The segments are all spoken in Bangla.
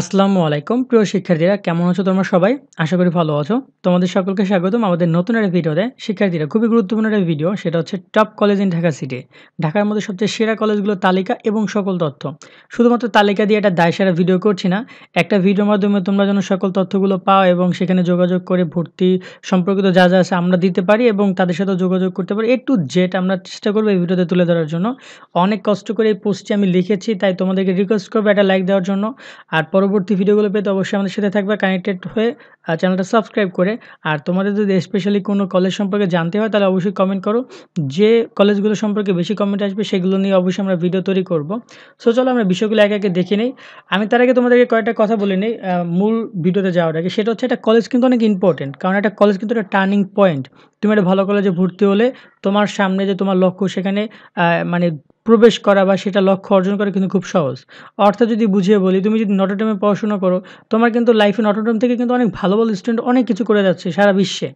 আসসালামু আলাইকুম প্রিয় শিক্ষার্থীরা কেমন আছো তোমরা সবাই আশা করি ভালো আছো তোমাদের সকলকে স্বাগতম আমাদের নতুন একটা ভিডিওতে শিক্ষার্থীরা খুবই গুরুত্বপূর্ণ একটা ভিডিও সেটা হচ্ছে top college in Dhaka city ঢাকার মধ্যে সবচেয়ে সেরা কলেজগুলোর তালিকা এবং সকল তথ্য শুধুমাত্র তালিকা দিয়ে একটা দায় সেরা ভিডিও করছি না একটা ভিডিওর মাধ্যমে তোমরা যেন সকল তথ্যগুলো পাও এবং সেখানে যোগাযোগ করে ভর্তি সম্পর্কিত যা যা আছে আমরা দিতে পারি এবং তাদের সাথে যোগাযোগ করতে পারি এ টু জেড আমরা চেষ্টা করবো এই ভিডিওতে তুলে ধরার জন্য অনেক কষ্ট করে এই পোস্টটি আমি লিখেছি তাই তোমাদেরকে রিকোয়েস্ট করবো একটা লাইক দেওয়ার জন্য আর পরবর্তী ভিডিওগুলো পেতে অবশ্যই আমাদের সাথে থাকবে কানেক্টেড হয়ে আর চ্যানেলটা সাবস্ক্রাইব করে আর তোমাদের যদি স্পেশালি কোনো কলেজ সম্পর্কে জানতে হয় তাহলে অবশ্যই কমেন্ট করো যে কলেজগুলো সম্পর্কে বেশি কমেন্ট আসবে সেগুলো নিয়ে অবশ্যই আমরা ভিডিও তৈরি করব সো চলো আমরা বিষয়গুলো এক একে দেখে নিই আমি তার আগে তোমাদেরকে কয়েকটা কথা বলে নিই মূল ভিডিওতে যাওয়ার আগে সেটা হচ্ছে একটা কলেজ কিন্তু অনেক ইম্পর্টেন্ট কারণ একটা কলেজ কিন্তু একটা টার্নিং পয়েন্ট তুমি একটা ভালো কলেজে ভর্তি হলে তোমার সামনে যে তোমার লক্ষ্য সেখানে মানে প্রবেশ করা বা সেটা লক্ষ্য অর্জন করা কিন্তু খুব সহজ অর্থাৎ যদি বুঝিয়ে বলি তুমি যদি নটরডেমে পড়াশোনা করো তোমার কিন্তু লাইফে নটরডেম থেকে কিন্তু অনেক ভালো ভালো স্টুডেন্ট অনেক কিছু করে যাচ্ছে সারা বিশ্বে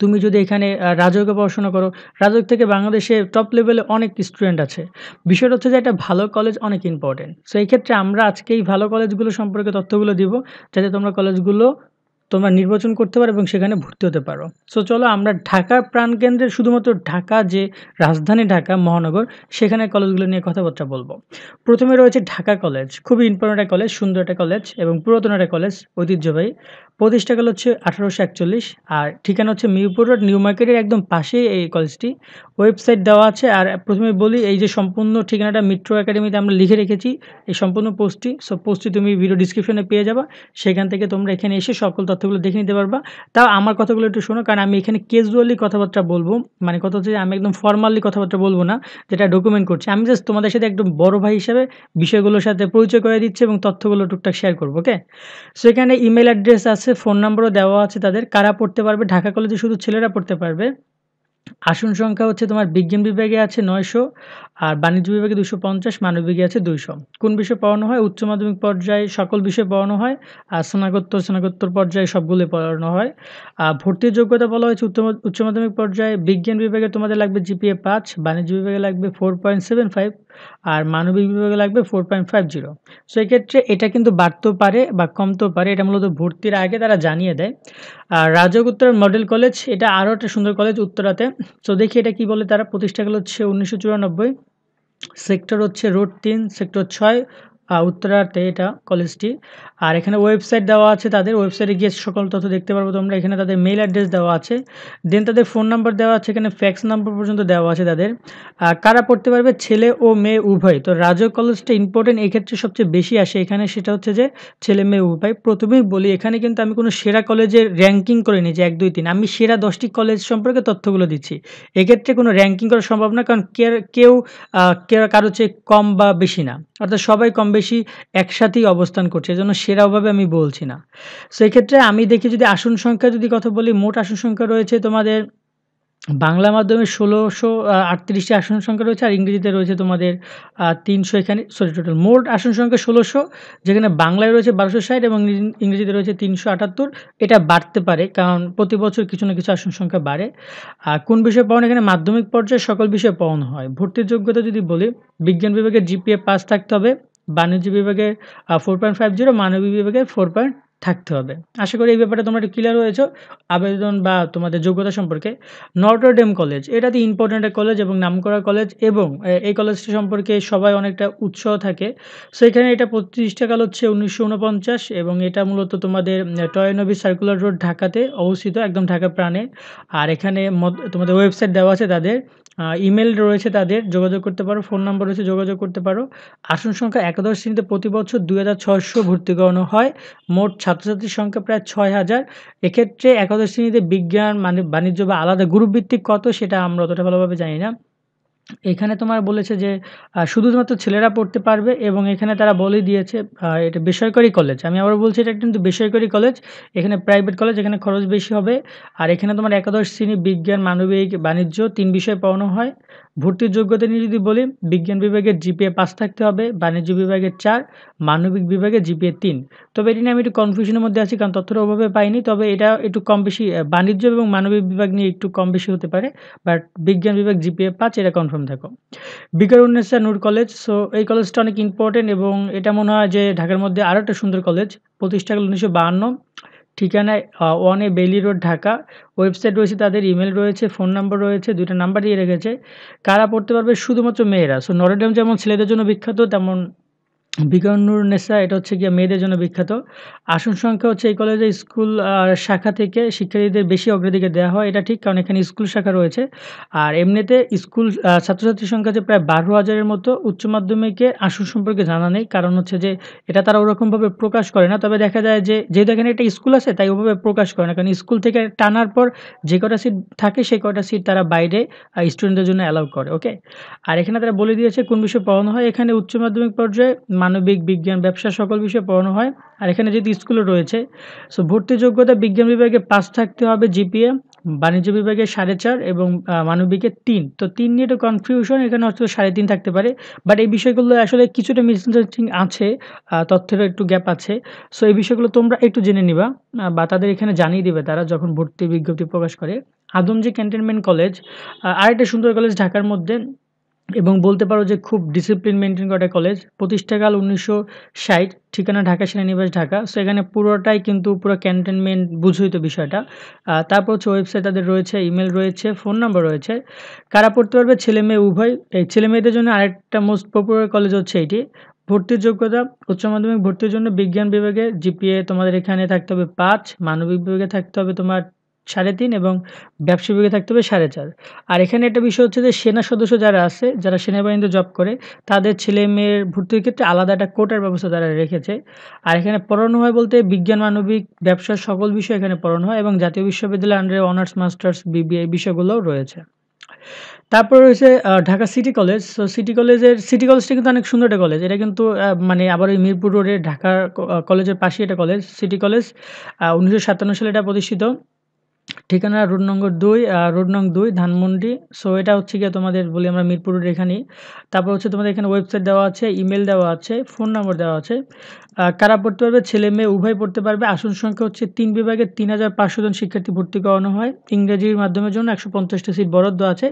তুমি যদি এখানে রাজকে পড়াশোনা করো রাজক থেকে বাংলাদেশে টপ লেভেলে অনেক স্টুডেন্ট আছে বিষয়টা হচ্ছে যে একটা ভালো কলেজ অনেক ইম্পর্টেন্ট সো এই ক্ষেত্রে আমরা আজকে এই ভালো কলেজগুলো সম্পর্কে তথ্যগুলো দিব যাতে তোমরা কলেজগুলো তোমরা নির্বাচন করতে পারো এবং সেখানে ভর্তি হতে পারো সো চলো আমরা ঢাকার প্রাণকেন্দ্রের শুধুমাত্র ঢাকা যে রাজধানী ঢাকা মহানগর সেখানে কলেজগুলো নিয়ে কথাবার্তা বলবো প্রথমে রয়েছে ঢাকা কলেজ খুবই ইম্পর্টেন্ট একটা কলেজ সুন্দর একটা কলেজ এবং পুরাতন একটা কলেজ ঐতিহ্যবাহী প্রতিষ্ঠাকাল হচ্ছে আঠারোশো একচল্লিশ আর ঠিকানা হচ্ছে মিরপুর রোড নিউ মার্কেটের একদম পাশেই এই কলেজটি ওয়েবসাইট দেওয়া আছে আর প্রথমে বলি এই যে সম্পূর্ণ ঠিকানাটা মিট্রো একাডেমিতে আমরা লিখে রেখেছি এই সম্পূর্ণ পোস্টটি সব পোস্টটি তুমি ভিডিও ডিসক্রিপশনে পেয়ে যাবা সেখান থেকে তোমরা এখানে এসে সকল তথ্য কথাগুলো দেখে নিতে পারবা তাও আমার কথাগুলো একটু শোনো কারণ আমি এখানে ক্যাজুয়ালি কথাবার্তা বলবো মানে কথা হচ্ছে আমি একদম ফর্মালি কথাবার্তা বলবো না যেটা ডকুমেন্ট করছি আমি জাস্ট তোমাদের সাথে একদম বড় ভাই হিসাবে বিষয়গুলোর সাথে পরিচয় করে দিচ্ছি এবং তথ্যগুলো টুকটাক শেয়ার করবো ওকে সো এখানে ইমেল অ্যাড্রেস আছে ফোন নাম্বারও দেওয়া আছে তাদের কারা পড়তে পারবে ঢাকা কলেজে শুধু ছেলেরা পড়তে পারবে আসন সংখ্যা হচ্ছে তোমার বিজ্ঞান বিভাগে আছে নয়শো আর বাণিজ্য বিভাগে দুশো পঞ্চাশ মানবিকে আছে দুইশো কোন বিষয়ে পড়ানো হয় উচ্চ মাধ্যমিক পর্যায়ে সকল বিষয়ে পড়ানো হয় আর স্নাতকোত্তর স্নাকোত্তর পর্যায়ে সবগুলোই পড়ানো হয় আর ভর্তির যোগ্যতা বলা হয়েছে উচ্চ উচ্চ মাধ্যমিক পর্যায়ে বিজ্ঞান বিভাগে তোমাদের লাগবে জিপিএ পাঁচ বাণিজ্য বিভাগে লাগবে ফোর পয়েন্ট সেভেন ফাইভ আর মানবিক বিভাগে লাগবে four point five zero so এক্ষেত্রে এটা কিন্তু বাড়তেও পারে বা কমতেও পারে এটা মূলত ভর্তির আগে তারা জানিয়ে দেয় আর রাজক উত্তর মডেল কলেজ এটা আরও একটা সুন্দর কলেজ উত্তরাতে তো দেখি এটা কি বলে তারা প্রতিষ্ঠা হচ্ছে উনিশশো চুরানব্বই সেক্টর হচ্ছে রোড তিন সেক্টর ছয় উত্তরাতে এটা কলেজটি আর এখানে ওয়েবসাইট দেওয়া আছে তাদের ওয়েবসাইটে গিয়ে সকল তথ্য দেখতে পারবো তোমরা এখানে তাদের মেইল অ্যাড্রেস দেওয়া আছে দেন তাদের ফোন নাম্বার দেওয়া আছে এখানে ফ্যাক্স নাম্বার পর্যন্ত দেওয়া আছে তাদের আর কারা পড়তে পারবে ছেলে ও মেয়ে উভয় তো রাজয় কলেজটা ইম্পর্টেন্ট এক্ষেত্রে সবচেয়ে বেশি আসে এখানে সেটা হচ্ছে যে ছেলে মেয়ে উভয় প্রথমেই বলি এখানে কিন্তু আমি কোনো সেরা কলেজের র্যাঙ্কিং করিনি যে এক দুই তিন আমি সেরা দশটি কলেজ সম্পর্কে তথ্যগুলো দিচ্ছি এক্ষেত্রে কোনো র্যাঙ্কিং করা সম্ভব না কারণ কেউ কারো চেয়ে কম বা বেশি না অর্থাৎ সবাই কম বেশি একসাথেই অবস্থান করছে এই জন্য সেরাভাবে আমি বলছি না সেক্ষেত্রে আমি দেখি যদি আসন সংখ্যা যদি কথা বলি মোট আসন সংখ্যা রয়েছে তোমাদের বাংলা মাধ্যমে ষোলোশো আটত্রিশটি আসন সংখ্যা রয়েছে আর ইংরেজিতে রয়েছে তোমাদের তিনশো এখানে সরি টোটাল মোট আসন সংখ্যা ষোলোশো যেখানে বাংলায় রয়েছে বারোশো ষাট এবং ইংরেজিতে রয়েছে তিনশো আটাত্তর এটা বাড়তে পারে কারণ প্রতি বছর কিছু না কিছু আসন সংখ্যা বাড়ে আর কোন বিষয়ে পাওয়ানো এখানে মাধ্যমিক পর্যায়ে সকল বিষয়ে পাওয়ানো হয় ভর্তির যোগ্যতা যদি বলি বিজ্ঞান বিভাগে জিপিএ পাস থাকতে হবে বাণিজ্য বিভাগে ফোর পয়েন্ট ফাইভ জিরো মানবিক বিভাগে ফোর পয়েন্ট থাকতে হবে আশা করি এই ব্যাপারে তোমরা একটু ক্লিয়ার হয়েছ আবেদন বা তোমাদের যোগ্যতা সম্পর্কে নটরডেম কলেজ এটাতে ইম্পর্ট্যান্ট কলেজ এবং নামকরা কলেজ এবং এই কলেজটি সম্পর্কে সবাই অনেকটা উৎসাহ থাকে সো এখানে এটা প্রতিষ্ঠাকাল হচ্ছে উনিশশো এবং এটা মূলত তোমাদের টয়নবী সার্কুলার রোড ঢাকাতে অবস্থিত একদম ঢাকা প্রাণে আর এখানে তোমাদের ওয়েবসাইট দেওয়া আছে তাদের ইমেল রয়েছে তাদের যোগাযোগ করতে পারো ফোন নাম্বার রয়েছে যোগাযোগ করতে পারো আসন সংখ্যা একাদশ শ্রেণীতে প্রতি বছর দুই হাজার ছশো ভর্তি করানো হয় মোট ছাত্রছাত্রীর সংখ্যা প্রায় ছয় হাজার এক্ষেত্রে একাদশ শ্রেণীতে বিজ্ঞান মানে বাণিজ্য বা আলাদা গ্রুপভিত্তিক কত সেটা আমরা অতটা ভালোভাবে জানি না এখানে তোমার বলেছে যে শুধুমাত্র ছেলেরা পড়তে পারবে এবং এখানে তারা বলে দিয়েছে এটা বেসরকারি কলেজ আমি আবার বলছি এটা কিন্তু বেসরকারি কলেজ এখানে প্রাইভেট কলেজ এখানে খরচ বেশি হবে আর এখানে তোমার একাদশ শ্রেণী বিজ্ঞান মানবিক বাণিজ্য তিন বিষয় পড়ানো হয় ভর্তির যোগ্যতা নিয়ে যদি বলি বিজ্ঞান বিভাগে জিপিএ পাস থাকতে হবে বাণিজ্য বিভাগের চার মানবিক বিভাগে জিপিএ তিন তবে এটি নিয়ে আমি একটু কনফিউশনের মধ্যে আছি কারণ তথ্যের অভাবে পাইনি তবে এটা একটু কম বেশি বাণিজ্য এবং মানবিক বিভাগ নিয়ে একটু কম বেশি হতে পারে বাট বিজ্ঞান বিভাগ জিপিএ পাঁচ এটা কনফার্ম থাকো বিকার উন্নয়সা নূর কলেজ সো এই কলেজটা অনেক ইম্পর্টেন্ট এবং এটা মনে হয় যে ঢাকার মধ্যে আরও একটা সুন্দর কলেজ প্রতিষ্ঠা উনিশশো বাহান্ন ঠিকানা ওয়ান এ বেলি রোড ঢাকা ওয়েবসাইট রয়েছে তাদের ইমেল রয়েছে ফোন নাম্বার রয়েছে দুইটা নাম্বার দিয়ে রেখেছে কারা পড়তে পারবে শুধুমাত্র মেয়েরা সো নরেডাম যেমন ছেলেদের জন্য বিখ্যাত তেমন বিকানুর নেসা এটা হচ্ছে গিয়ে মেয়েদের জন্য বিখ্যাত আসন সংখ্যা হচ্ছে এই কলেজে স্কুল শাখা থেকে শিক্ষার্থীদের বেশি অগ্রাধিকার দেওয়া হয় এটা ঠিক কারণ এখানে স্কুল শাখা রয়েছে আর এমনিতে স্কুল ছাত্রছাত্রীর সংখ্যা যে প্রায় বারো হাজারের মতো উচ্চ মাধ্যমিকে আসন সম্পর্কে জানা নেই কারণ হচ্ছে যে এটা তারা ওরকমভাবে প্রকাশ করে না তবে দেখা যায় যে যেহেতু এখানে একটা স্কুল আছে তাই ওভাবে প্রকাশ করে না কারণ স্কুল থেকে টানার পর যে কটা সিট থাকে সেই কটা সিট তারা বাইরে স্টুডেন্টদের জন্য অ্যালাউ করে ওকে আর এখানে তারা বলে দিয়েছে কোন বিষয়ে পড়ানো হয় এখানে উচ্চ মাধ্যমিক পর্যায়ে মানবিক বিজ্ঞান ব্যবসা সকল বিষয়ে পড়ানো হয় আর এখানে যেহেতু স্কুলও রয়েছে সো ভর্তি যোগ্যতা বিজ্ঞান বিভাগে পাস থাকতে হবে জিপিএ বাণিজ্য বিভাগে সাড়ে চার এবং মানবিকে তিন তো তিন নিয়ে একটু কনফিউশন এখানে অর্থ সাড়ে তিন থাকতে পারে বাট এই বিষয়গুলো আসলে কিছুটা মিসআন্ডারস্ট্যান্ডিং আছে তথ্যের একটু গ্যাপ আছে সো এই বিষয়গুলো তোমরা একটু জেনে নিবা বা তাদের এখানে জানিয়ে দিবে তারা যখন ভর্তি বিজ্ঞপ্তি প্রকাশ করে আদমজি ক্যান্টনমেন্ট কলেজ আর একটা সুন্দর কলেজ ঢাকার মধ্যে এবং বলতে পারো যে খুব ডিসিপ্লিন মেনটেন করা কলেজ প্রতিষ্ঠাকাল উনিশশো ষাট ঠিকানা ঢাকা সেনানিবাস ঢাকা সো এখানে পুরোটাই কিন্তু পুরো ক্যান্টনমেন্ট বুঝই তো বিষয়টা তারপর হচ্ছে ওয়েবসাইট তাদের রয়েছে ইমেল রয়েছে ফোন নাম্বার রয়েছে কারা পড়তে পারবে ছেলে মেয়ে উভয় এই ছেলে মেয়েদের জন্য আরেকটা মোস্ট পপুলার কলেজ হচ্ছে এটি ভর্তির যোগ্যতা উচ্চ মাধ্যমিক ভর্তির জন্য বিজ্ঞান বিভাগে জিপিএ তোমাদের এখানে থাকতে হবে পাঁচ মানবিক বিভাগে থাকতে হবে তোমার সাড়ে তিন এবং ব্যবসা বিভাগে থাকতে হবে সাড়ে চার আর এখানে একটা বিষয় হচ্ছে যে সেনা সদস্য যারা আছে যারা সেনাবাহিনীতে জব করে তাদের ছেলে মেয়ের ভর্তির ক্ষেত্রে আলাদা একটা কোটার ব্যবস্থা তারা রেখেছে আর এখানে পড়ানো হয় বলতে বিজ্ঞান মানবিক ব্যবসার সকল বিষয় এখানে পড়ানো হয় এবং জাতীয় বিশ্ববিদ্যালয়ের আন্ডারে অনার্স মাস্টার্স বিবিএ বিষয়গুলোও রয়েছে তারপর রয়েছে Dhaka city college so city কলেজের সিটি কলেজটা কিন্তু অনেক সুন্দর একটা কলেজ এটা কিন্তু মানে আবার ওই মিরপুর রোডে ঢাকা কলেজের পাশে এটা কলেজ সিটি কলেজ উনিশশো সাতান্ন সালে এটা প্রতিষ্ঠিত ঠিকানা রোড নম্বর দুই রোড নং দুই ধানমন্ডি সো এটা হচ্ছে গিয়ে তোমাদের বলি আমরা মিরপুরের এখানেই তারপর হচ্ছে তোমাদের এখানে ওয়েবসাইট দেওয়া আছে ইমেল দেওয়া আছে ফোন নম্বর দেওয়া আছে কারা পড়তে পারবে ছেলে মেয়ে উভয় পড়তে পারবে আসন সংখ্যা হচ্ছে তিন বিভাগে তিন হাজার পাঁচশো জন শিক্ষার্থী ভর্তি করানো হয় ইংরেজির মাধ্যমের জন্য একশো পঞ্চাশটা সিট বরাদ্দ আছে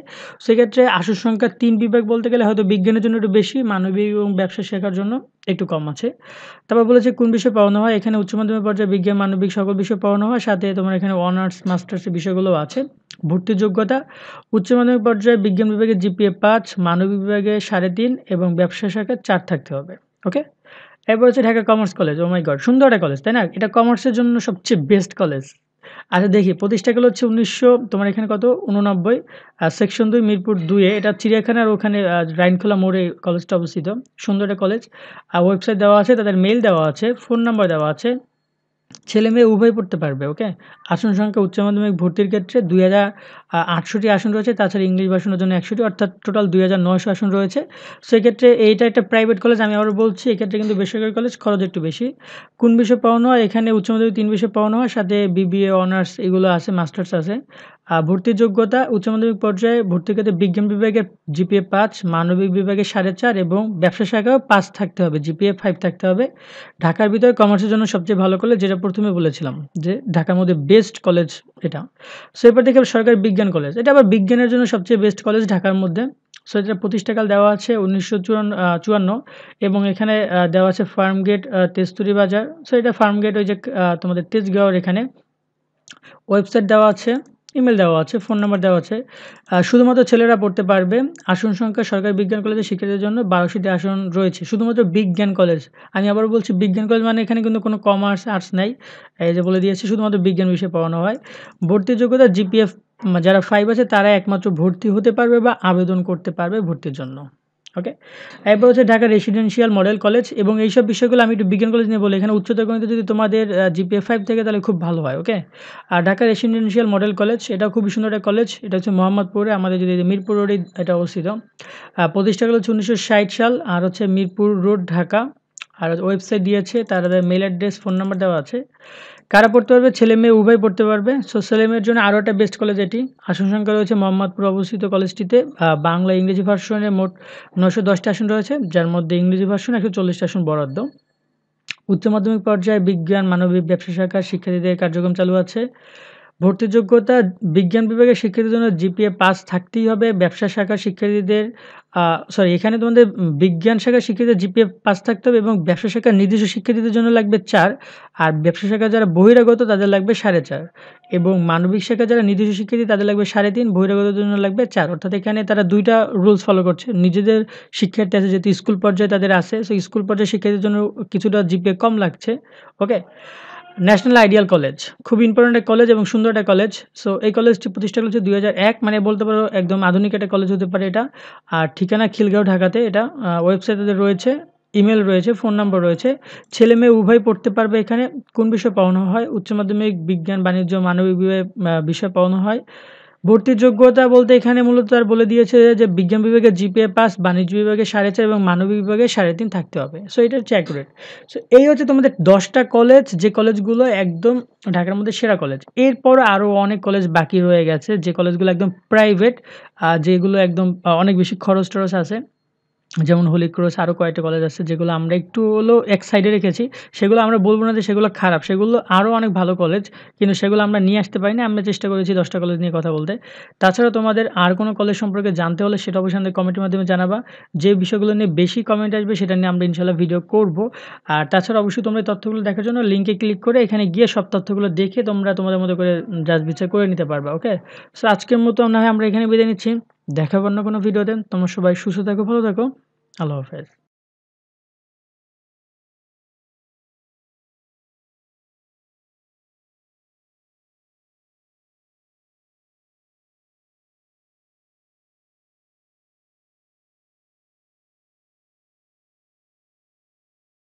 সেক্ষেত্রে আসন সংখ্যা তিন বিভাগ বলতে গেলে হয়তো বিজ্ঞানের জন্য একটু বেশি মানবিক এবং ব্যবসা শেখার জন্য একটু কম আছে তারপর বলেছে কোন বিষয়ে পড়ানো হয় এখানে উচ্চ মাধ্যমিক পর্যায়ে বিজ্ঞান মানবিক সকল বিষয়ে পড়ানো হয় সাথে তোমার এখানে অনার্স মাস্টার্সের বিষয়গুলোও আছে ভর্তির যোগ্যতা উচ্চ মাধ্যমিক পর্যায়ে বিজ্ঞান বিভাগে জিপিএ পাঁচ মানবিক বিভাগে সাড়ে তিন এবং ব্যবসা শাখায় চার থাকতে হবে ওকে এরপর হচ্ছে Dhaka commerce college oh my god সুন্দর একটা কলেজ তাই না এটা কমার্সের জন্য সবচেয়ে বেস্ট কলেজ আচ্ছা দেখি প্রতিষ্ঠাগুলো হচ্ছে উনিশশো তোমার এখানে কত উননব্বই আর সেকশন দুই মিরপুর দুয়ে এটা চিড়িয়াখানার ওখানে রাইনখোলা মোড়ে কলেজটা অবস্থিত সুন্দর একটা কলেজ আর ওয়েবসাইট দেওয়া আছে তাদের মেল দেওয়া আছে ফোন নাম্বার দেওয়া আছে ছেলে মেয়ে উভয় পড়তে পারবে ওকে আসন সংখ্যা উচ্চ মাধ্যমিক ভর্তির ক্ষেত্রে দুই হাজার আটশোটি আসন রয়েছে তাছাড়া ইংলিশ ভাষণের জন্য একশোটি অর্থাৎ টোটাল দুই হাজার নয়শো আসন রয়েছে সেক্ষেত্রে এইটা একটা প্রাইভেট কলেজ আমি আবার বলছি এক্ষেত্রে কিন্তু বেসরকারি কলেজ খরচ একটু বেশি কোন বিষয়ে পড়ানো হয় এখানে উচ্চ মাধ্যমিক তিন বিষয়ে পড়ানো হয় সাথে বিবিএ অনার্স এগুলো আছে মাস্টার্স আছে ভর্তি যোগ্যতা উচ্চ মাধ্যমিক পর্যায়ে ভর্তি ক্ষেত্রে বিজ্ঞান বিভাগে জিপিএ পাঁচ মানবিক বিভাগে সাড়ে চার এবং ব্যবসা শাখাও পাঁচ থাকতে হবে জিপিএ ফাইভ থাকতে হবে ঢাকার ভিতরে কমার্সের জন্য সবচেয়ে ভালো কলেজ যেটা প্রথমে বলেছিলাম যে ঢাকার মধ্যে বেস্ট কলেজ এটা সো এরপর দেখে সরকারি বিজ্ঞান কলেজ এটা আবার বিজ্ঞানের জন্য সবচেয়ে বেস্ট কলেজ ঢাকার মধ্যে সো এটা প্রতিষ্ঠাকাল দেওয়া আছে উনিশশো চুয়ান্ন এবং এখানে দেওয়া আছে ফার্ম গেট তেস্তুরি বাজার সো এটা ফার্ম গেট ওই যে তোমাদের তেজগাঁওয়ের এখানে ওয়েবসাইট দেওয়া আছে ইমেল দেওয়া আছে ফোন নাম্বার দেওয়া আছে শুধুমাত্র ছেলেরা পড়তে পারবে আসন সংখ্যা সরকারি বিজ্ঞান কলেজের শিক্ষার্থীদের জন্য বারোশিটি আসন রয়েছে শুধুমাত্র বিজ্ঞান কলেজ আমি আবার বলছি বিজ্ঞান কলেজ মানে এখানে কিন্তু কোনো কমার্স আর্টস নাই এই যে বলে দিয়েছি শুধুমাত্র বিজ্ঞান বিষয়ে পড়ানো হয় ভর্তির যোগ্যতা জিপিএফ যারা ফাইভ আছে তারা একমাত্র ভর্তি হতে পারবে বা আবেদন করতে পারবে ভর্তির জন্য ওকে এরপর হচ্ছে ঢাকা রেসিডেন্সিয়াল মডেল কলেজ এবং এইসব বিষয়গুলো আমি একটু বিজ্ঞান কলেজ নিয়ে বলি এখানে উচ্চতর গণিত যদি তোমাদের জিপিএ ফাইভ থেকে তাহলে খুব ভালো হয় ওকে আর ঢাকা রেসিডেন্সিয়াল মডেল কলেজ এটা খুবই সুন্দর একটা কলেজ এটা হচ্ছে মোহাম্মদপুরে আমাদের যদি মিরপুর রোডে এটা অবস্থিত প্রতিষ্ঠাগুলো হচ্ছে উনিশশো সাল আর হচ্ছে মিরপুর রোড ঢাকা আর ওয়েবসাইট দিয়েছে তাদের মেল অ্যাড্রেস ফোন নাম্বার দেওয়া আছে কারা পড়তে পারবে ছেলে মেয়ে উভয় পড়তে পারবে সো ছেলে মেয়ের জন্য আরও একটা বেস্ট কলেজ এটি আসন সংখ্যা রয়েছে মোহাম্মদপুর অবস্থিত কলেজটিতে বাংলা ইংরেজি ভার্সনে মোট নশো দশটি আসন রয়েছে যার মধ্যে ইংরেজি ভার্সন একশো চল্লিশটা আসন বরাদ্দ উচ্চ মাধ্যমিক পর্যায়ে বিজ্ঞান মানবিক ব্যবসা শাখার শিক্ষার্থীদের কার্যক্রম চালু আছে ভর্তি যোগ্যতা বিজ্ঞান বিভাগের শিক্ষার্থীদের জন্য জিপিএ পাস থাকতেই হবে ব্যবসা শাখার শিক্ষার্থীদের সরি এখানে তোমাদের বিজ্ঞান শাখা শিক্ষার্থীদের জিপিএ পাঁচ থাকতে হবে এবং ব্যবসা শাখার নির্দিষ্ট শিক্ষার্থীদের জন্য লাগবে চার আর ব্যবসা শাখা যারা বহিরাগত তাদের লাগবে সাড়ে চার এবং মানবিক শাখা যারা নির্দিষ্ট শিক্ষার্থী তাদের লাগবে সাড়ে তিন বহিরাগতদের জন্য লাগবে চার অর্থাৎ এখানে তারা দুইটা রুলস ফলো করছে নিজেদের শিক্ষার্থী আছে যেহেতু স্কুল পর্যায়ে তাদের আছে সেই স্কুল পর্যায়ে শিক্ষার্থীর জন্য কিছুটা জিপিএ কম লাগছে ওকে ন্যাশনাল আইডিয়াল কলেজ খুব ইম্পর্টেন্ট একটা কলেজ এবং সুন্দর একটা কলেজ সো এই কলেজটি প্রতিষ্ঠা করেছে দুই মানে বলতে পারো একদম আধুনিক একটা কলেজ হতে পারে এটা আর ঠিকানা খিলগাঁও ঢাকাতে এটা ওয়েবসাইটে রয়েছে ইমেল রয়েছে ফোন নাম্বার রয়েছে ছেলে মেয়ে উভয় পড়তে পারবে এখানে কোন বিষয়ে পড়ানো হয় উচ্চ মাধ্যমিক বিজ্ঞান বাণিজ্য মানবিক বিষয়ে পড়ানো হয় ভর্তির যোগ্যতা বলতে এখানে মূলত তার বলে দিয়েছে যে বিজ্ঞান বিভাগে জিপিএ পাস বাণিজ্য বিভাগে সাড়ে চার এবং মানবিক বিভাগে সাড়ে তিন থাকতে হবে সো এটা হচ্ছে অ্যাকুরেট সো এই হচ্ছে তোমাদের দশটা কলেজ যে কলেজগুলো একদম ঢাকার মধ্যে সেরা কলেজ এরপর আরও অনেক কলেজ বাকি রয়ে গেছে যে কলেজগুলো একদম প্রাইভেট যেগুলো একদম অনেক বেশি খরচ টরচ আছে যেমন হোলি ক্রস আরও কয়েকটা কলেজ আছে যেগুলো আমরা একটু হলেও এক সাইডে রেখেছি সেগুলো আমরা বলবো না যে সেগুলো খারাপ সেগুলো আরও অনেক ভালো কলেজ কিন্তু সেগুলো আমরা নিয়ে আসতে পারি না আমরা চেষ্টা করেছি দশটা কলেজ নিয়ে কথা বলতে তাছাড়া তোমাদের আর কোনো কলেজ সম্পর্কে জানতে হলে সেটা অবশ্যই আমাদের কমেন্টের মাধ্যমে জানাবা যে বিষয়গুলো নিয়ে বেশি কমেন্ট আসবে সেটা নিয়ে আমরা ইনশাল্লাহ ভিডিও করব আর তাছাড়া অবশ্যই তোমরা তথ্যগুলো দেখার জন্য লিঙ্কে ক্লিক করে এখানে গিয়ে সব তথ্যগুলো দেখে তোমরা তোমাদের মতো করে যাচ বিচার করে নিতে পারবা ওকে সো আজকের মতো না হয় আমরা এখানে বিদায় নিচ্ছি দেখা অন্য কোনো ভিডিওতে তোমরা সবাই সুস্থ থাকো ভালো থাকো আল্লাহ হাফেজ